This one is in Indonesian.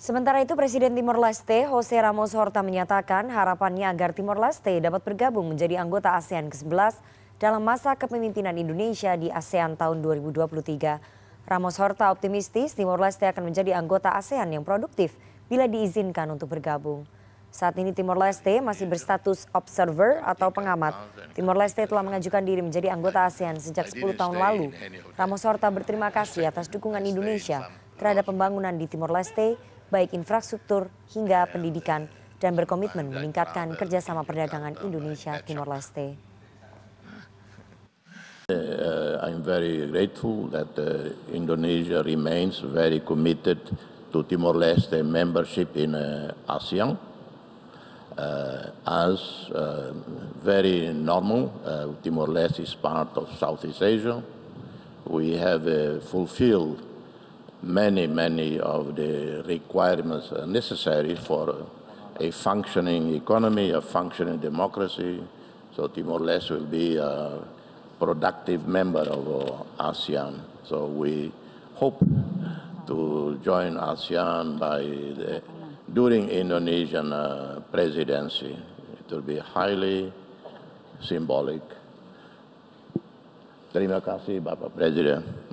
Sementara itu Presiden Timor Leste Jose Ramos Horta menyatakan harapannya agar Timor Leste dapat bergabung menjadi anggota ASEAN ke-11 dalam masa kepemimpinan Indonesia di ASEAN tahun 2023. Ramos Horta optimistis Timor Leste akan menjadi anggota ASEAN yang produktif bila diizinkan untuk bergabung. Saat ini Timor Leste masih berstatus observer atau pengamat. Timor Leste telah mengajukan diri menjadi anggota ASEAN sejak 10 tahun lalu. Ramos Horta berterima kasih atas dukungan Indonesia terhadap pembangunan di Timor Leste baik infrastruktur hingga iya, pendidikan dan berkomitmen meningkatkan kerjasama perdagangan Indonesia Timor Leste. Uh, I'm very grateful that uh, Indonesia remains very committed to Timor Leste membership in uh, ASEAN uh, as uh, very normal. Uh, Timor Leste is part of Southeast Asia. We have uh, fulfilled many, many of the requirements necessary for a functioning economy, a functioning democracy. So Timor-Leste will be a productive member of uh, ASEAN. So we hope to join ASEAN by the, during Indonesian uh, presidency. It will be highly symbolic. Terima kasih Bapak Presiden.